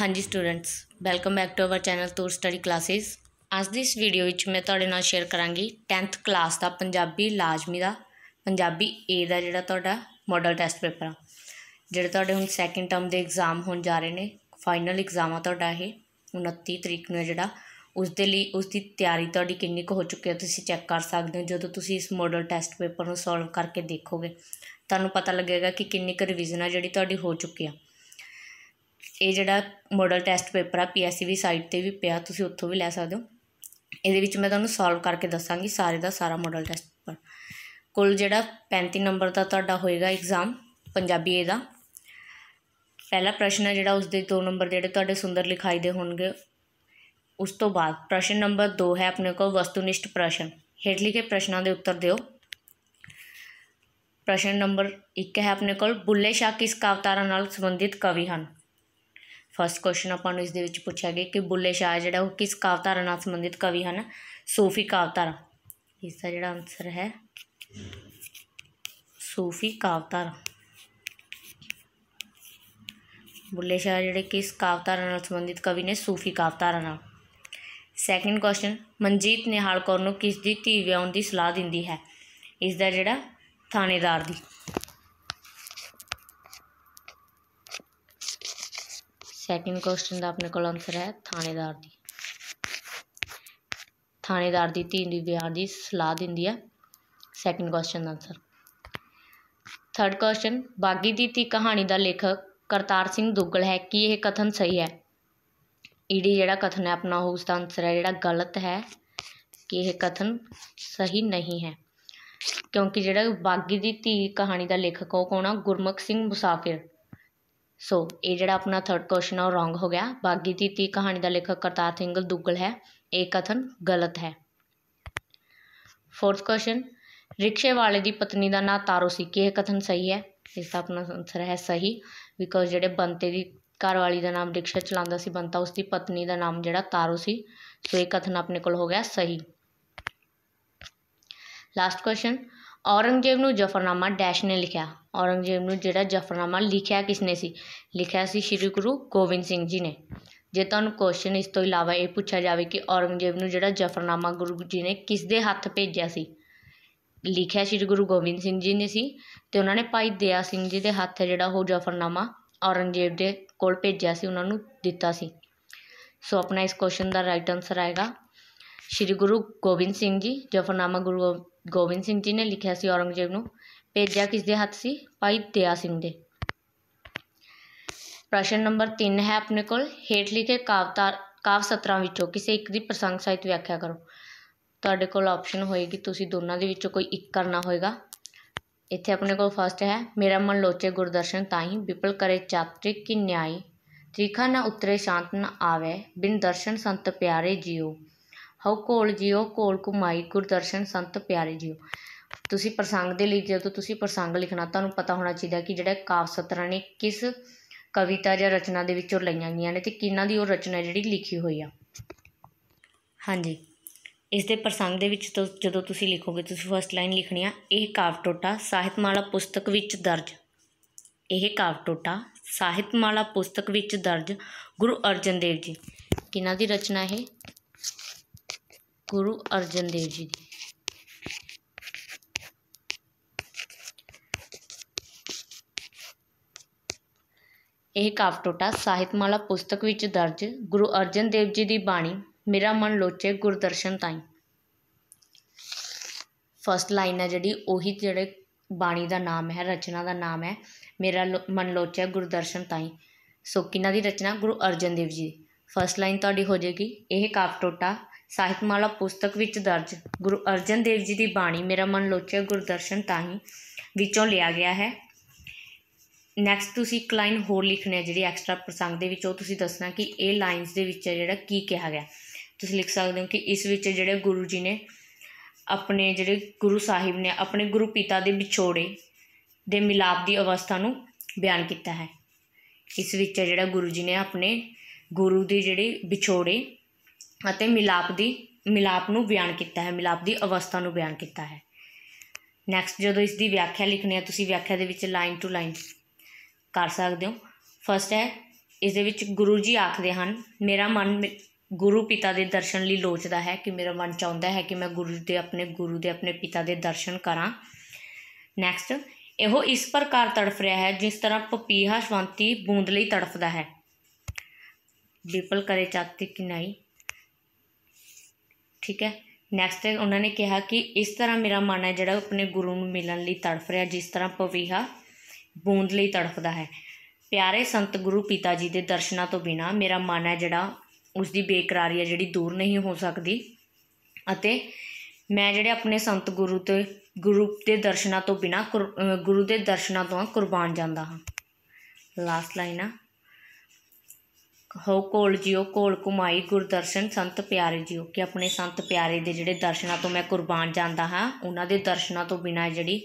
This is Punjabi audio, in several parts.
ਹਾਂਜੀ students welcome back to our channel tour study classes ਅੱਜ ਦੀ ਇਸ ਵੀਡੀਓ ਵਿੱਚ ਮੈਂ ਤੁਹਾਡੇ ਨਾਲ ਸ਼ੇਅਰ ਕਰਾਂਗੀ 10th ਕਲਾਸ ਦਾ ਪੰਜਾਬੀ ਲਾਜ਼ਮੀ ਦਾ ਪੰਜਾਬੀ A ਦਾ ਜਿਹੜਾ ਤੁਹਾਡਾ ਮਾਡਲ ਟੈਸਟ ਪੇਪਰ ਆ ਜਿਹੜੇ ਤੁਹਾਡੇ ਹੁਣ ਸੈਕਿੰਡ ਟਰਮ ਦੇ ਐਗਜ਼ਾਮ ਹੋਣ ਜਾ ਰਹੇ ਨੇ ਫਾਈਨਲ ਐਗਜ਼ਾਮ ਆ ਤੁਹਾਡਾ ਇਹ 29 ਤਰੀਕ ਨੂੰ ਜਿਹੜਾ ਉਸ ਦੇ ਲਈ ਉਸ ਦੀ ਤਿਆਰੀ ਤੁਹਾਡੀ ਕਿੰਨੀ ਕੁ ਹੋ ਚੁੱਕੀ ਹੈ ਤੁਸੀਂ ਚੈੱਕ ਕਰ ਸਕਦੇ ਹੋ ਜਦੋਂ ਤੁਸੀਂ ਇਸ ਮਾਡਲ ਟੈਸਟ ਪੇਪਰ ਨੂੰ ਸੋਲਵ ਕਰਕੇ ਦੇਖੋਗੇ ਤੁਹਾਨੂੰ ਪਤਾ ਲੱਗੇਗਾ ਕਿ ਕਿੰਨੀ ਕੁ ਰਿਵੀਜ਼ਨ ਆ ਜਿਹੜੀ ਤੁਹਾਡੀ ਹੋ ਚੁੱਕੀ ਆ ਇਹ ਜਿਹੜਾ ਮੋਡਲ ਟੈਸਟ ਪੇਪਰ ਆ ਪੀਐਸਸੀ ਸਾਈਟ 'ਤੇ ਵੀ ਪਿਆ ਤੁਸੀਂ ਉੱਥੋਂ ਵੀ ਲੈ ਸਕਦੇ ਹੋ ਇਹਦੇ ਵਿੱਚ ਮੈਂ ਤੁਹਾਨੂੰ ਸੋਲਵ ਕਰਕੇ ਦੱਸਾਂਗੀ ਸਾਰੇ ਦਾ ਸਾਰਾ ਮੋਡਲ ਟੈਸਟ ਪੇਪਰ ਕੁੱਲ ਜਿਹੜਾ 35 ਨੰਬਰ ਦਾ ਤੁਹਾਡਾ ਹੋਏਗਾ ਐਗਜ਼ਾਮ ਪੰਜਾਬੀ ਏ ਦਾ ਪਹਿਲਾ ਪ੍ਰਸ਼ਨ ਹੈ ਜਿਹੜਾ ਉਸ ਦੇ 2 ਨੰਬਰ ਜਿਹੜੇ ਤੁਹਾਡੇ ਸੁੰਦਰ ਲਿਖਾਈ ਦੇ ਹੋਣਗੇ ਉਸ ਤੋਂ ਬਾਅਦ ਪ੍ਰਸ਼ਨ ਨੰਬਰ 2 ਹੈ ਆਪਣੇ ਕੋਲ ਵਸਤੂਨਿਸ਼ਟ ਪ੍ਰਸ਼ਨ ਹੇਠ ਲਿਖੇ ਪ੍ਰਸ਼ਨਾਂ ਦੇ ਉੱਤਰ ਦਿਓ ਪ੍ਰਸ਼ਨ ਨੰਬਰ 1 ਹੈ ਆਪਣੇ ਕੋਲ ਬੁੱਲੇ ਸ਼ਾਹ ਕਿਸ ਕਾਵਤਾਰਾ ਨਾਲ ਸੰਬੰਧਿਤ ਕਵੀ ਹਨ ਫਸਟ ਕੁਐਸਚਨ ਆਪਾਂ ਨੂੰ ਇਸ ਦੇ ਵਿੱਚ ਪੁੱਛਿਆ ਗਿਆ ਕਿ ਬੁੱਲੇ ਸ਼ਾਹ ਜਿਹੜਾ ਉਹ ਕਿਸ ਕਾਵਤਾਰਾ ਨਾਲ ਸੰਬੰਧਿਤ ਕਵੀ ਹਨ ਸੂਫੀ ਕਾਵਤਾਰਾ ਇਸ ਦਾ ਜਿਹੜਾ ਆਨਸਰ ਹੈ ਸੂਫੀ ਕਾਵਤਾਰਾ ਬੁੱਲੇ ਸ਼ਾਹ ਜਿਹੜੇ ਕਿਸ ਕਾਵਤਾਰਾ ਨਾਲ ਸੰਬੰਧਿਤ ਕਵੀ ਨੇ ਸੂਫੀ ਕਾਵਤਾਰਾ ਨਾਲ ਸੈਕਿੰਡ ਕੁਐਸਚਨ ਮਨਜੀਤ ਨਿਹਾਲ ਕੌਰ ਨੂੰ ਕਿਸ ਦੀ ਧੀ ਵਿਆਹਣ ਦੀ ਸਲਾਹ ਦਿੰਦੀ ਹੈ ਇਸ ਦਾ ਜਿਹੜਾ ਥਾਣੇਦਾਰ ਦੀ ਸੈਕਿੰਡ ਕੁਐਸਚਨ ਦਾ ਆਪਣੇ ਕੋਲ ਆਨਸਰ ਹੈ ਥਾਣੇਦਾਰ ਦੀ ਥਾਣੇਦਾਰ ਦੀ ਧੀ ਦੀ ਵਿਆਹ ਦੀ ਸਲਾਹ ਦਿੰਦੀ ਹੈ ਸੈਕਿੰਡ ਕੁਐਸਚਨ ਦਾ answer third question Baaghi di ਧੀ ਕਹਾਣੀ ਦਾ ਲੇਖਕ ਕਰਤਾਰ ਸਿੰਘ ਦੁੱਗਲ ਹੈ ਕੀ ਇਹ ਕਥਨ ਸਹੀ ਹੈ ਈਡੀ ਜਿਹੜਾ ਕਥਨ ਹੈ ਆਪਣਾ ਉਸ ਦਾ ਆਨਸਰ ਹੈ ਜਿਹੜਾ ਗਲਤ ਹੈ ਕਿ ਇਹ ਕਥਨ ਸਹੀ ਨਹੀਂ ਹੈ ਕਿਉਂਕਿ ਜਿਹੜਾ ਬਾਗੀ ਦੀ ਧੀ ਕਹਾਣੀ ਦਾ ਲੇਖਕ ਉਹ ਕੋਣਾ ਆ ਗੁਰਮੁਖ ਸਿੰਘ ਮੁਸਾਫਿਰ ਸੋ ਇਹ ਜਿਹੜਾ ਆਪਣਾ ਥਰਡ ਕੁਐਸਚਨ ਆ ਉਹ ਰੋਂਗ ਹੋ ਗਿਆ ਬਾਗੀ ਦੀ ਤੀ ਕਹਾਣੀ ਦਾ ਲੇਖਕ ਕਰਤਾਰ ਸਿੰਘ ਦੁੱਗਲ ਹੈ ਇਹ ਕਥਨ ਗਲਤ ਹੈ ਫੋਰਥ ਕੁਐਸਚਨ ਰਿਕਸ਼ੇ ਵਾਲੇ ਦੀ ਪਤਨੀ ਦਾ ਨਾਂ ਤਾਰੋ ਸੀ ਕੀ ਇਹ ਕਥਨ ਸਹੀ ਹੈ ਇਸ ਦਾ ਆਪਣਾ ਆਨਸਰ ਹੈ ਸਹੀ ਬਿਕੋਜ਼ ਜਿਹੜੇ ਬੰਤੇ ਦੀ ਘਰ ਵਾਲੀ ਦਾ ਨਾਮ ਰਿਕਸ਼ਾ ਚਲਾਉਂਦਾ ਸੀ ਬੰਤਾ ਉਸ ਦੀ ਪਤਨੀ ਦਾ ਨਾਮ ਜਿਹੜਾ ਤਾਰੋ ਸੀ ਸੋ ਇਹ ਕਥਨ ਆਪਣੇ ਕੋਲ ਹੋ ਗਿਆ ਸਹੀ ਲਾਸਟ ਕੁਐਸਚਨ ਔਰੰਗਜ਼ੇਬ ਨੂੰ ਜ਼ਫਰਨਾਮਾ ਡੈਸ਼ ਨੇ ਲਿਖਿਆ ਔਰੰਗਜ਼ੇਬ ਨੂੰ ਜਿਹੜਾ ਜ਼ਫਰਨਾਮਾ ਲਿਖਿਆ ਕਿਸਨੇ ਸੀ ਲਿਖਿਆ ਸੀ ਸ਼੍ਰੀ ਗੁਰੂ ਗੋਬਿੰਦ ਸਿੰਘ ਜੀ ਨੇ ਜੇ ਤੁਹਾਨੂੰ ਕੁਐਸਚਨ ਇਸ ਤੋਂ ਇਲਾਵਾ ਇਹ ਪੁੱਛਿਆ ਜਾਵੇ ਕਿ ਔਰੰਗਜ਼ੇਬ ਨੂੰ ਜਿਹੜਾ ਜ਼ਫਰਨਾਮਾ ਗੁਰੂ ਜੀ ਨੇ ਕਿਸ ਦੇ ਹੱਥ ਭੇਜਿਆ ਸੀ ਲਿਖਿਆ ਸ਼੍ਰੀ ਗੁਰੂ ਗੋਬਿੰਦ ਸਿੰਘ ਜੀ ਨੇ ਸੀ ਤੇ ਉਹਨਾਂ ਨੇ ਭਾਈ ਦਇਆ ਸਿੰਘ ਜੀ ਦੇ ਹੱਥ ਜਿਹੜਾ ਉਹ ਜ਼ਫਰਨਾਮਾ ਔਰੰਗਜ਼ੇਬ ਦੇ ਕੋਲ ਭੇਜਿਆ ਸੀ ਉਹਨਾਂ ਨੂੰ ਦਿੱਤਾ ਸੀ ਸੋ ਆਪਣਾ ਇਸ ਕੁਐਸਚਨ ਦਾ ਰਾਈਟ ਆਨਸਰ ਆਏਗਾ ਸ਼੍ਰੀ ਗੁਰੂ ਗੋਬਿੰਦ ਸਿੰਘ ਜੀ ਜ਼ਫਰਨਾਮਾ ਗੁਰੂ ਗੋਬਿੰਦ ਸਿੰਘ ਜੀ ਨੇ ਲਿਖਿਆ ਸੀ ਔਰੰਗਜ਼ੇਬ ਨੂੰ ਭੇਜਿਆ ਕਿਸ ਦੇ ਹੱਥ ਸੀ ਭਾਈ ਦਿਆ ਸਿੰਘ ਦੇ ਪ੍ਰਸ਼ਨ ਨੰਬਰ 3 ਹੈ ਆਪਣੇ ਕੋਲ ਹੇਠ ਲਿਖੇ ਕਾਵਤਾਰ ਕਾਵ ਸਤਰਾਂ ਵਿੱਚੋਂ ਕਿਸੇ ਇੱਕ ਦੀ ਪ੍ਰਸੰਗ ਸਹਿਤ ਵਿਆਖਿਆ ਕਰੋ ਤੁਹਾਡੇ ਕੋਲ ਆਪਸ਼ਨ ਹੋਏਗੀ ਤੁਸੀਂ ਦੋਨਾਂ ਦੇ ਵਿੱਚੋਂ ਕੋਈ ਇੱਕ ਕਰਨਾ ਹੋਏਗਾ ਇੱਥੇ ਆਪਣੇ ਕੋਲ ਫਸਟ ਹੈ ਮੇਰਾ ਮਨ ਲੋਚੇ ਗੁਰਦਰਸ਼ਨ ਤਾਈ ਵਿਪਲ ਕਰੇ ਚਾਤ੍ਰਿਕ ਕੀ ਨਿਆਈ ਤ੍ਰਿਖਾ ਨਾ ਉਤਰੇ ਸ਼ਾਂਤ ਨਾ ਆਵੇ ਬਿਨ ਦਰਸ਼ਨ ਸੰਤ ਪਿਆਰੇ ਜਿਉ ਹਉ ਕੋਲ ਜਿਉ ਕੋਲ ਕੁਮਾਈ ਗੁਰਦਰਸ਼ਨ ਸੰਤ ਪਿਆਰੇ ਜਿਉ ਤੁਸੀਂ ਪ੍ਰਸੰਗ ਦੇ ਲਈ ਜਦੋਂ ਤੁਸੀਂ ਪ੍ਰਸੰਗ ਲਿਖਣਾ ਤੁਹਾਨੂੰ ਪਤਾ ਹੋਣਾ ਚਾਹੀਦਾ ਕਿ ਜਿਹੜਾ ਕਾਵ ਸਤਰਾਂ ਨੇ ਕਿਸ ਕਵਿਤਾ ਜਾਂ ਰਚਨਾ ਦੇ ਵਿੱਚੋਂ ਲਈਆਂ ਗਈਆਂ ਨੇ ਤੇ ਕਿੰਨਾਂ ਦੀ ਉਹ ਰਚਨਾ ਜਿਹੜੀ ਲਿਖੀ ਹੋਈ ਆ ਹਾਂਜੀ ਇਸ ਦੇ ਪ੍ਰਸੰਗ ਦੇ ਵਿੱਚ ਜਦੋਂ ਤੁਸੀਂ ਲਿਖੋਗੇ ਤੁਸੀਂ ਫਸਟ ਲਾਈਨ ਲਿਖਣੀ ਆ ਇਹ ਕਾਵ ਟੋਟਾ ਸਾਹਿਤਮਾਲਾ ਪੁਸਤਕ ਵਿੱਚ ਦਰਜ ਇਹ ਕਾਵ ਟੋਟਾ ਸਾਹਿਤਮਾਲਾ ਪੁਸਤਕ ਵਿੱਚ ਦਰਜ ਗੁਰੂ ਅਰਜਨ ਦੇਵ ਜੀ ਕਿੰਨਾਂ ਦੀ ਰਚਨਾ ਇਹ ਗੁਰੂ ਅਰਜਨ ਦੇਵ ਜੀ ਦੀ ਇਹ ਟੋਟਾ ਸਾਹਿਤਮਾਲਾ ਪੁਸਤਕ ਵਿੱਚ ਦਰਜ ਗੁਰੂ ਅਰਜਨ ਦੇਵ ਜੀ ਦੀ ਬਾਣੀ ਮੇਰਾ ਮਨ ਲੋਚੇ ਗੁਰਦਰਸ਼ਨ ਤਾਈ ਫਸਟ ਲਾਈਨ ਹੈ ਜਿਹੜੀ ਉਹੀ ਜਿਹੜੇ ਬਾਣੀ ਦਾ ਨਾਮ ਹੈ ਰਚਨਾ ਦਾ ਨਾਮ ਹੈ ਮੇਰਾ ਮਨ ਲੋਚਿਆ ਗੁਰਦਰਸ਼ਨ ਤਾਈ ਸੋ ਕਿਨਾਂ ਦੀ ਰਚਨਾ ਗੁਰੂ ਅਰਜਨ ਦੇਵ ਜੀ ਫਸਟ ਲਾਈਨ ਤੁਹਾਡੀ ਹੋ ਜਾਏਗੀ ਇਹ ਕਾਪ ਟੋਟਾ ਸਾਹਿਤ ਮਾਲਾ ਪੁਸਤਕ ਵਿੱਚ ਦਰਜ ਗੁਰੂ ਅਰਜਨ ਦੇਵ ਜੀ ਦੀ ਬਾਣੀ ਮੇਰਾ ਮਨ ਲੋਚਿਆ ਗੁਰਦਰਸ਼ਨ ਤਾਹੀ ਵਿੱਚੋਂ ਲਿਆ ਗਿਆ ਹੈ ਨੈਕਸਟ ਤੁਸੀਂ ਇੱਕ ਲਾਈਨ ਹੋਰ ਲਿਖਣੀ ਜਿਹੜੀ ਐਕਸਟਰਾ ਪ੍ਰਸੰਗ ਦੇ ਵਿੱਚ ਉਹ ਤੁਸੀਂ ਦੱਸਣਾ ਕਿ ਇਹ ਲਾਈਨਸ ਦੇ ਵਿੱਚ ਜਿਹੜਾ ਕੀ ਕਿਹਾ ਗਿਆ ਤੁਸੀਂ ਲਿਖ ਸਕਦੇ ਹੋ ਕਿ ਇਸ ਵਿੱਚ ਜਿਹੜੇ ਗੁਰੂ ਜੀ ਨੇ ਆਪਣੇ ਜਿਹੜੇ ਗੁਰੂ ਸਾਹਿਬ ਨੇ ਆਪਣੇ ਗੁਰੂ ਪਿਤਾ ਦੇ ਵਿਛੋੜੇ ਦੇ ਮਿਲਾਪ ਦੀ ਅਵਸਥਾ ਨੂੰ ਬਿਆਨ ਕੀਤਾ ਹੈ ਇਸ ਵਿੱਚ ਜਿਹੜਾ ਗੁਰੂ ਜੀ ਨੇ ਆਪਣੇ ਗੁਰੂ ਦੇ ਜਿਹੜੇ ਵਿਛੋੜੇ ਅਤੇ ਮਿਲਾਪ ਦੀ ਮਿਲਾਪ ਨੂੰ ਬਿਆਨ ਕੀਤਾ ਹੈ ਮਿਲਾਪ ਦੀ ਅਵਸਥਾ ਨੂੰ ਬਿਆਨ ਕੀਤਾ ਹੈ ਨੈਕਸਟ ਜਦੋਂ ਇਸ ਦੀ ਵਿਆਖਿਆ ਲਿਖਣੀ ਹੈ ਤੁਸੀਂ ਵਿਆਖਿਆ ਦੇ ਵਿੱਚ ਲਾਈਨ ਟੂ ਲਾਈਨ ਕਰ ਸਕਦੇ ਹੋ ਫਸਟ ਹੈ ਇਸ ਦੇ ਵਿੱਚ ਗੁਰੂ ਜੀ ਆਖਦੇ ਹਨ ਮੇਰਾ ਮਨ ਗੁਰੂ ਪਿਤਾ ਦੇ ਦਰਸ਼ਨ ਲਈ ਲੋਚਦਾ ਹੈ ਕਿ ਮੇਰਾ ਮਨ ਚਾਹੁੰਦਾ ਹੈ ਕਿ ਮੈਂ ਗੁਰੂ ਦੇ ਆਪਣੇ ਗੁਰੂ ਦੇ ਆਪਣੇ ਪਿਤਾ ਦੇ ਦਰਸ਼ਨ ਕਰਾਂ ਨੈਕਸਟ ਇਹੋ ਇਸ ਪ੍ਰਕਾਰ ਤੜਫ ਰਿਹਾ ਹੈ ਜਿਸ ਤਰ੍ਹਾਂ ਪਪੀਹਾ ਸ਼ਵੰਤੀ ਬੂੰਦ ਲਈ ਤੜਫਦਾ ਹੈ ਵਿਪਲ ਕਰੇ ਚੱਕ ਕੇ ਨਹੀਂ ਠੀਕ ਹੈ ਨੈਕਸਟ ਉਹਨਾਂ ਨੇ ਕਿਹਾ ਕਿ ਇਸ ਤਰ੍ਹਾਂ ਮੇਰਾ ਮਨ ਹੈ ਜਿਹੜਾ ਆਪਣੇ ਗੁਰੂ ਨੂੰ ਮਿਲਣ ਲਈ ਤੜਫ ਰਿਹਾ ਜਿਸ ਤਰ੍ਹਾਂ ਪਵੀਹਾ ਬੂੰਦ ਲਈ ਤੜਫਦਾ ਹੈ ਪਿਆਰੇ ਸੰਤ ਗੁਰੂ ਪਿਤਾ ਜੀ ਦੇ ਦਰਸ਼ਨਾਂ ਤੋਂ ਬਿਨਾ ਮੇਰਾ ਮਨ ਹੈ ਜਿਹੜਾ ਉਸ ਦੀ ਬੇਕਰਾਰੀ ਹੈ ਜਿਹੜੀ ਦੂਰ ਨਹੀਂ ਹੋ ਸਕਦੀ ਅਤੇ ਮੈਂ ਜਿਹੜੇ ਆਪਣੇ ਸੰਤ ਗੁਰੂ ਤੇ ਗੁਰੂ ਦੇ ਦਰਸ਼ਨਾਂ ਤੋਂ ਬਿਨਾ ਗੁਰੂ ਦੇ ਦਰਸ਼ਨਾਂ ਤੋਂ ਕੁਰਬਾਨ ਜਾਂਦਾ ਹਾਂ ਲਾਸਟ ਲਾਈਨ ਆ ਹੋ ਕੋਲ ਜਿਓ ਕੋਲ ਕੁਮਾਈ ਗੁਰਦਰਸ਼ਨ ਸੰਤ ਪਿਆਰੇ ਜਿਓ ਕਿ ਆਪਣੇ ਸੰਤ ਪਿਆਰੇ ਦੇ ਜਿਹੜੇ ਦਰਸ਼ਨਾਂ ਤੋਂ ਮੈਂ ਕੁਰਬਾਨ ਜਾਂਦਾ ਹਾਂ ਉਹਨਾਂ ਦੇ ਦਰਸ਼ਨਾਂ ਤੋਂ ਬਿਨਾ ਜਿਹੜੀ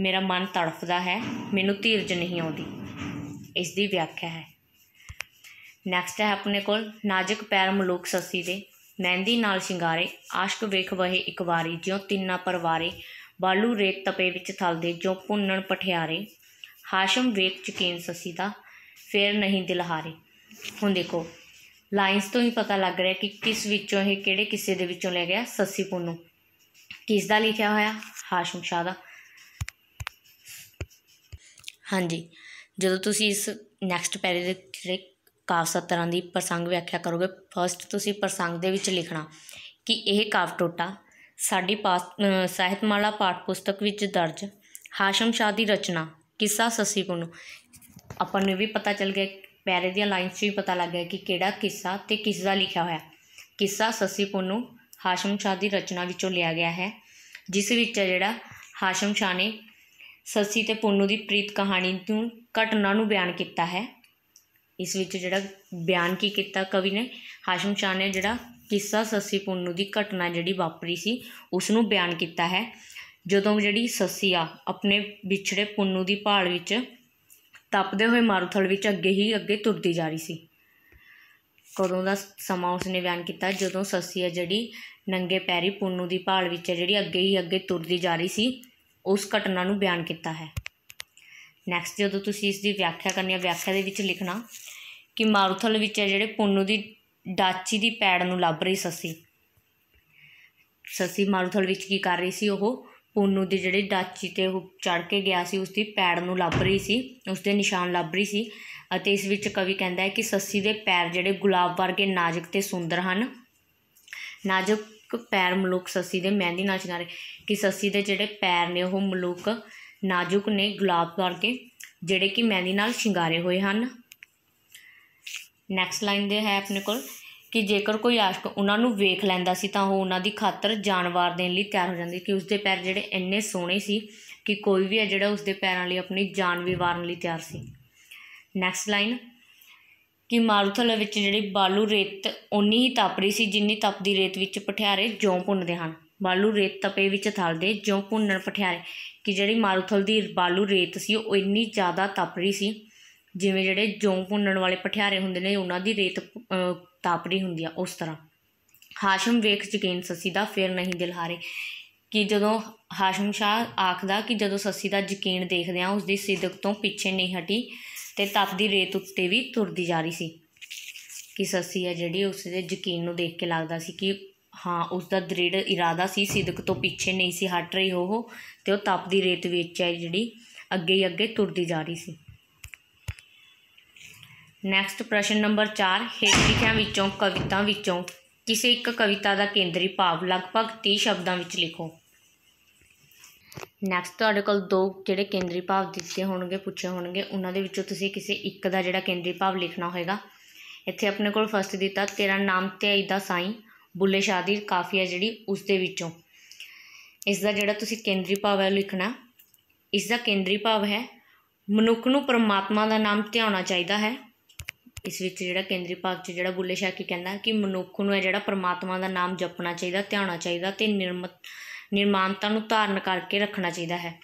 ਮੇਰਾ ਮਨ ਤੜਫਦਾ ਹੈ ਮੈਨੂੰ ਧੀਰਜ ਨਹੀਂ ਆਉਂਦੀ ਇਸ ਦੀ ਵਿਆਖਿਆ ਹੈ ਨੈਕਸਟ ਹੈ ਆਪਣੇ ਕੋਲ ਨਾਜਕ ਪੈਰ ਮਲੂਕ ਸੱਸੀ ਦੇ ਮਹਿੰਦੀ ਨਾਲ ਸ਼ਿੰਗਾਰੇ ਆਸ਼ਕ ਵੇਖ ਵਹੇ ਇੱਕ ਵਾਰੀ ਜਿਉ ਤਿੰਨਾ ਪਰਵਾਰੇ ਬਾਲੂ ਰੇਤ ਤਪੇ ਵਿੱਚ ਥਲਦੇ ਜੋ ਪੁੰਨਣ ਪਠਿਆਰੇ ਹਾਸ਼ਮ ਵੇਖ ਚਕੀਨ ਸੱਸੀ ਦਾ ਫੇਰ ਨਹੀਂ ਦਿਲਹਾਰੇ ਹੁਣ ਦੇਖੋ ਲਾਈਨਸ ਤੋਂ ਹੀ ਪਤਾ ਲੱਗ ਰਿਹਾ ਕਿ ਕਿਸ ਵਿੱਚੋਂ ਇਹ ਕਿਹੜੇ ਕਿਸੇ ਦੇ ਵਿੱਚੋਂ ਲੈ ਗਿਆ ਸੱਸੀ ਪੁੰਨੂ ਕਿਸ ਦਾ ਲਿਖਿਆ ਹੋਇਆ ਹਾਸ਼ਮ ਸ਼ਾਹ ਦਾ ਹਾਂਜੀ ਜਦੋਂ ਤੁਸੀਂ ਇਸ ਨੈਕਸਟ ਪੈਰੇ ਦੇ ਜਿਹੜੇ ਕਾਵ ਸਤਰਾਂ ਦੀ ਪ੍ਰਸੰਗ ਵਿਆਖਿਆ ਕਰੋਗੇ ਫਰਸਟ ਤੁਸੀਂ ਪ੍ਰਸੰਗ ਦੇ ਵਿੱਚ ਲਿਖਣਾ ਕਿ ਇਹ ਕਾਵ ਟੋਟਾ ਸਾਡੀ ਸਾਹਿਤਮਾਲਾ ਪਾਠ ਪੁਸਤਕ ਵਿੱਚ ਦਰਜ ਹਾਸ਼ਮ ਸ਼ਾਹ ਦੀ ਰਚਨਾ ਕਿੱਸਾ ਸੱਸੀ ਪੁੰਨੂ ਆਪਾਂ ਨੂੰ ਵੀ ਪਤਾ ਚੱਲ ਗਿਆ ਪੈਰੇ ਦੀਆਂ ਲਾਈਨਸ 'ਚ ਵੀ ਪਤਾ ਲੱਗ ਗਿਆ ਕਿ ਕਿਹੜਾ ਕਿੱਸਾ ਤੇ ਕਿਸ ਦਾ ਲਿਖਿਆ ਹੋਇਆ ਕਿੱਸਾ ਸੱਸੀ ਪੁੰਨੂ ਹਾਸ਼ਮ ਸ਼ਾਹ ਦੀ ਰਚਨਾ ਵਿੱਚੋਂ ਲਿਆ ਗਿਆ ਹੈ ਜਿਸ ਵਿੱਚ ਜਿਹੜਾ ਹਾਸ਼ਮ ਸ਼ਾਹ ਨੇ ਸੱਸੀ ਤੇ ਪੁੰਨੂ ਦੀ ਪ੍ਰੀਤ ਕਹਾਣੀ ਨੂੰ ਘਟਨਾ ਨੂੰ ਬਿਆਨ ਕੀਤਾ ਹੈ ਇਸ ਵਿੱਚ ਜਿਹੜਾ ਬਿਆਨ ਕੀ ਕੀਤਾ ਕਵੀ ਨੇ ਹਾਸ਼ਮ ਸ਼ਾਹ ਨੇ ਜਿਹੜਾ ਕਿੱਸਾ ਸੱਸੀ ਪੁੰਨੂ ਦੀ ਘਟਨਾ ਜਿਹੜੀ ਵਾਪਰੀ ਸੀ ਉਸ ਨੂੰ ਬਿਆਨ ਕੀਤਾ ਹੈ ਜਦੋਂ ਜਿਹੜੀ ਸੱਸੀ ਆ ਆਪਣੇ ਵਿਛੜੇ ਪੁੰਨੂ ਦੀ ਭਾਲ ਵਿੱਚ ਤਪਦੇ ਹੋਏ ਮਾਰੂਥਲ ਵਿੱਚ ਅੱਗੇ ਹੀ ਅੱਗੇ ਤੁਰਦੀ ਜਾ ਰਹੀ ਸੀ ਕਦੋਂ ਦਾ ਸਮਾਂ ਉਸਨੇ ਬਿਆਨ ਕੀਤਾ ਜਦੋਂ ਸੱਸੀ ਆ ਜਿਹੜੀ ਨੰਗੇ ਪੈਰੀ ਪੁੰਨੂ ਦੀ ਭਾਲ ਵਿੱਚ ਹੈ ਜਿਹੜੀ ਅੱਗੇ ਹੀ ਅੱਗੇ ਤੁਰਦੀ ਜਾ ਰਹੀ ਸੀ ਉਸ ਘਟਨਾ ਨੂੰ ਬਿਆਨ ਕੀਤਾ ਹੈ ਨੈਕਸਟ ਜਦੋਂ ਤੁਸੀਂ ਇਸ ਦੀ ਵਿਆਖਿਆ ਕਰਨੀ ਹੈ ਵਿਆਖਿਆ ਦੇ ਵਿੱਚ ਲਿਖਣਾ ਕਿ ਮਾਰੂਥਲ ਵਿੱਚ ਹੈ ਜਿਹੜੇ ਪੁੰਨੂ ਦੀ ਡਾਚੀ ਦੀ ਪੈੜ ਨੂੰ ਲੱਭ ਰਹੀ ਸੱਸੀ ਸੱਸੀ ਮਾਰੂਥਲ ਵਿੱਚ ਕੀ ਕਰ ਰਹੀ ਸੀ ਉਹ ਪੂਨੂ ਦੀ ਜਿਹੜੀ ਡਾਚੀ ਤੇ ਉਹ ਚੜ ਕੇ ਗਿਆ ਸੀ ਉਸ ਦੀ ਪੈੜ ਨੂੰ ਲੱਭ ਰਹੀ ਸੀ ਉਸ ਦੇ ਨਿਸ਼ਾਨ ਲੱਭ ਰਹੀ ਸੀ ਅਤੇ ਇਸ ਵਿੱਚ ਕਵੀ ਕਹਿੰਦਾ ਹੈ ਕਿ ਸੱਸੀ ਦੇ ਪੈਰ ਜਿਹੜੇ ਗੁਲਾਬ ਵਰਗੇ ਨਾਜ਼ੁਕ ਤੇ ਸੁੰਦਰ ਹਨ ਨਾਜ਼ੁਕ ਪੈਰ ਮਲੂਕ ਸੱਸੀ ਦੇ ਮਹਿੰਦੀ ਨਾਲ ਚਿਨਾਰੇ ਕਿ ਸੱਸੀ ਦੇ ਜਿਹੜੇ ਪੈਰ ਨੇ ਉਹ ਮਲੂਕ ਨਾਜ਼ੁਕ ਨੇ ਗੁਲਾਬ ਵਰਗੇ ਜਿਹੜੇ ਕਿ ਮਹਿੰਦੀ ਨਾਲ ਸ਼ਿੰਗਾਰੇ ਹੋਏ ਹਨ ਨੈਕਸਟ ਲਾਈਨ ਦੇ ਹੈ ਆਪਣੇ ਕੋਲ ਕਿ ਜੇਕਰ ਕੋਈ ਆਸ਼ਕ ਉਹਨਾਂ ਨੂੰ ਵੇਖ ਲੈਂਦਾ ਸੀ ਤਾਂ ਉਹ ਉਹਨਾਂ ਦੀ ਖਾਤਰ ਜਾਨ ਵਾਰ ਦੇਣ ਲਈ ਤਿਆਰ ਹੋ ਜਾਂਦੇ ਕਿ ਉਸਦੇ ਪੈਰ ਜਿਹੜੇ ਇੰਨੇ ਸੋਹਣੇ ਸੀ ਕਿ ਕੋਈ ਵੀ ਹੈ ਜਿਹੜਾ ਉਸਦੇ ਪੈਰਾਂ ਲਈ ਆਪਣੀ ਜਾਨ ਵੀ ਵਾਰਨ ਲਈ ਤਿਆਰ ਸੀ ਨੈਕਸਟ ਲਾਈਨ ਕਿ ਮਾਰੂਥਲ ਵਿੱਚ ਜਿਹੜੀ ਬਾਲੂ ਰੇਤ ਉਨੀ ਹੀ ਤਪਰੀ ਸੀ ਜਿੰਨੀ ਤਪਦੀ ਰੇਤ ਵਿੱਚ ਪਠਿਆਰੇ ਜੋਂ ਪੁੰਨਦੇ ਹਨ ਬਾਲੂ ਰੇਤ ਤਪੇ ਵਿੱਚ ਥਲਦੇ ਜੋਂ ਪੁੰਨਣ ਪਠਿਆਰੇ ਕਿ ਜਿਹੜੀ ਮਾਰੂਥਲ ਦੀ ਬਾਲੂ ਰੇਤ ਸੀ ਉਹ ਇੰਨੀ ਜ਼ਿਆਦਾ ਤਪਰੀ ਸੀ ਜਿਵੇਂ ਜਿਹੜੇ ਜੋਂ ਪੁੰਨਣ ਵਾਲੇ ਪਠਿਆਰੇ ਹੁੰਦੇ ਨੇ ਉਹਨਾਂ ਦੀ ਰੇਤ ਤਾਪਰੀ ਹੁੰਦੀ ਆ ਉਸ ਤਰ੍ਹਾਂ ਹਾਸ਼ਮ ਵੇਖ ਯਕੀਨ ਸੱਸੀ ਦਾ ਫਿਰ ਨਹੀਂ ਦਿਲ ਹਾਰੇ ਕਿ ਜਦੋਂ ਹਾਸ਼ਮ ਸ਼ਾਹ ਆਖਦਾ ਕਿ ਜਦੋਂ ਸੱਸੀ ਦਾ ਯਕੀਨ ਦੇਖਦੇ ਆ ਉਸ ਦੀ ਸਿੱਦਕ ਤੋਂ ਪਿੱਛੇ ਨਹੀਂ ਹਟੀ ਤੇ ਤਪ ਦੀ ਰੇਤ ਉੱਤੇ ਵੀ ਤੁਰਦੀ ਜਾ ਰਹੀ ਸੀ ਕਿ ਸੱਸੀ ਆ ਜਿਹੜੀ ਉਸ ਦੇ ਯਕੀਨ ਨੂੰ ਦੇਖ ਕੇ ਲੱਗਦਾ ਸੀ ਕਿ ਹਾਂ ਉਸ ਦਾ ਦ੍ਰਿੜ ਇਰਾਦਾ ਸੀ ਸਿੱਦਕ ਤੋਂ ਪਿੱਛੇ ਨਹੀਂ ਸੀ ਹਟ ਰਹੀ ਉਹ ਤੇ ਉਹ ਤਪ ਦੀ ਰੇਤ ਵਿੱਚ ਹੈ ਜਿਹੜੀ ਅੱਗੇ ਹੀ ਅੱਗੇ ਤੁਰਦੀ ਜਾ ਰਹੀ ਸੀ ਨੈਕਸਟ ਪ੍ਰਸ਼ਨ ਨੰਬਰ 4 ਹੇਠ ਲਿਖਿਆਂ ਵਿੱਚੋਂ ਕਵਿਤਾ ਵਿੱਚੋਂ ਕਿਸੇ ਇੱਕ ਕਵਿਤਾ ਦਾ ਕੇਂਦਰੀ ਭਾਵ ਲਗਭਗ 30 ਸ਼ਬਦਾਂ ਵਿੱਚ ਲਿਖੋ ਨੈਕਸਟ ਤੁਹਾਡੇ ਕੋਲ ਦੋ ਜਿਹੜੇ ਕੇਂਦਰੀ ਭਾਵ ਦਿੱਤੇ ਹੋਣਗੇ ਪੁੱਛੇ ਹੋਣਗੇ ਉਹਨਾਂ ਦੇ ਵਿੱਚੋਂ ਤੁਸੀਂ ਕਿਸੇ ਇੱਕ ਦਾ ਜਿਹੜਾ ਕੇਂਦਰੀ ਭਾਵ ਲਿਖਣਾ ਹੋਏਗਾ ਇੱਥੇ ਆਪਣੇ ਕੋਲ ਫਸਟ ਦਿੱਤਾ ਤੇਰਾ ਨਾਮ ਆਈ ਦਾ ਸਾਈਂ ਬੁੱਲੇ ਸ਼ਾਹ ਦੀ ਕਾਫੀਆ ਜਿਹੜੀ ਉਸ ਦੇ ਵਿੱਚੋਂ ਇਸ ਦਾ ਜਿਹੜਾ ਤੁਸੀਂ ਕੇਂਦਰੀ ਭਾਵ ਹੈ ਲਿਖਣਾ ਇਸ ਦਾ ਕੇਂਦਰੀ ਭਾਵ ਹੈ ਮਨੁੱਖ ਨੂੰ ਪਰਮਾਤਮਾ ਦਾ ਨਾਮ ਧਿਆਉਣਾ ਚਾਹੀਦਾ ਹੈ ਇਸ ਵਿੱਚ ਜਿਹੜਾ ਕੇਂਦਰੀ ਭਾਗ 'ਚ ਜਿਹੜਾ ਬੁੱਲੇ ਸ਼ਾਹ ਕੀ ਕਹਿੰਦਾ ਕਿ ਮਨੁੱਖ ਨੂੰ ਹੈ ਜਿਹੜਾ ਪਰਮਾਤਮਾ ਦਾ ਨਾਮ ਜਪਣਾ ਚਾਹੀਦਾ ਧਿਆਉਣਾ ਚਾਹੀਦਾ ਤੇ ਨਿਰਮਤ ਨਿਰਮਾਨਤਾ ਨੂੰ ਧਾਰਨ ਕਰਕੇ ਰੱਖਣਾ ਚਾਹੀਦਾ ਹੈ